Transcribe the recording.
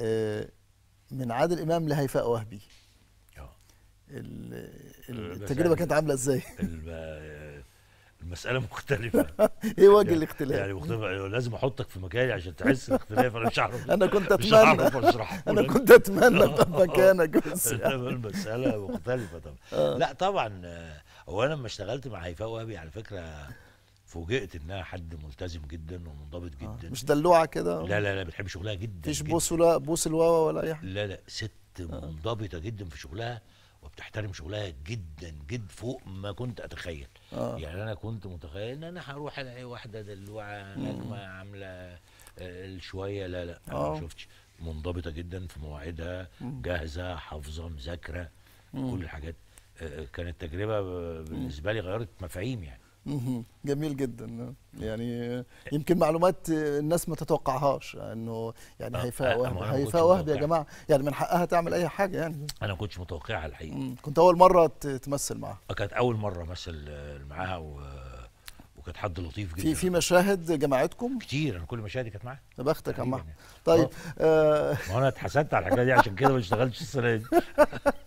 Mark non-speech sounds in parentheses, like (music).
آه، من عادل امام لهيفاء وهبي آه. آه، التجربه كانت عامله ازاي المساله (laughs) مختلفه ايه وجه يعني الاختلاف يعني مختلفه أيوة، لازم احطك في مكاني عشان تحس الاختلاف انا مش هعرف (laughs) (laughs) انا كنت اتمنى انا كنت اتمنى مكانك بس المساله مختلفه طبعا لا طبعا هو انا لما اشتغلت مع هيفاء وهبي على فكره فوجئت انها حد ملتزم جدا ومنضبط آه، جدا آه. مش دلوعه كده لا لا لا بتحب شغلها جدا مفيش بوس ولا بوس الواوا ولا اي حاجه لا لا ست آه. منضبطه جدا في شغلها وبتحترم شغلها جدا جدا فوق ما كنت اتخيل آه. يعني انا كنت متخيل ان انا هروح الاقي واحده دلوعه نجمه عامله آه، شويه لا لا انا ما شفتش منضبطه جدا في مواعيدها جاهزه حافظه مذاكره كل الحاجات كانت تجربه بالنسبه لي غيرت مفاهيم يعني جميل جدا يعني يمكن معلومات الناس ما تتوقعهاش انه يعني آه، هيفاء آه، وهبي هيفاء وهبي يا جماعه يعني من حقها تعمل اي حاجه يعني انا ما كنتش متوقعها الحقيقه كنت اول مره تمثل معاها آه، كانت اول مره امثل معاها و... وكانت حد لطيف جدا في في مشاهد جمعتكم كتير انا كل مشاهدي كانت معاها يا بختك يا يعني. طيب ما انا اتحسدت على الحكايه دي عشان كده ما اشتغلتش السنه دي (laughs)